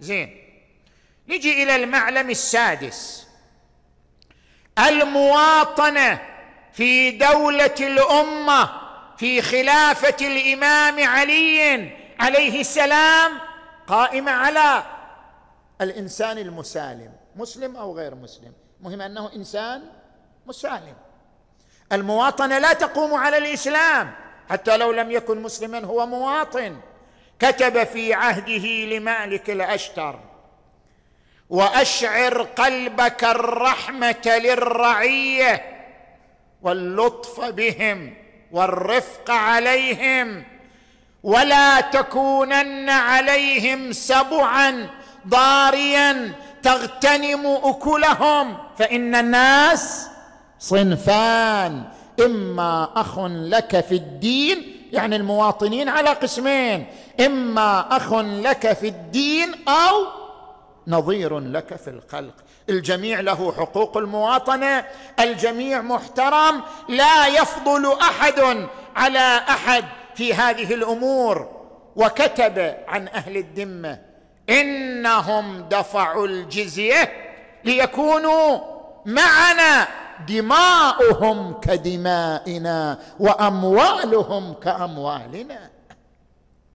زين نجي الى المعلم السادس المواطنه في دوله الامه في خلافه الامام علي عليه السلام قائمه على الانسان المسالم مسلم او غير مسلم مهم انه انسان مسالم المواطنه لا تقوم على الاسلام حتى لو لم يكن مسلما هو مواطن كتب في عهده لمالك الاشتر واشعر قلبك الرحمه للرعيه واللطف بهم والرفق عليهم ولا تكونن عليهم سبعا ضاريا تغتنم اكلهم فان الناس صنفان اما اخ لك في الدين يعني المواطنين على قسمين اما اخ لك في الدين او نظير لك في الخلق الجميع له حقوق المواطنه الجميع محترم لا يفضل احد على احد في هذه الامور وكتب عن اهل الذمه انهم دفعوا الجزيه ليكونوا معنا دماؤهم كدمائنا واموالهم كاموالنا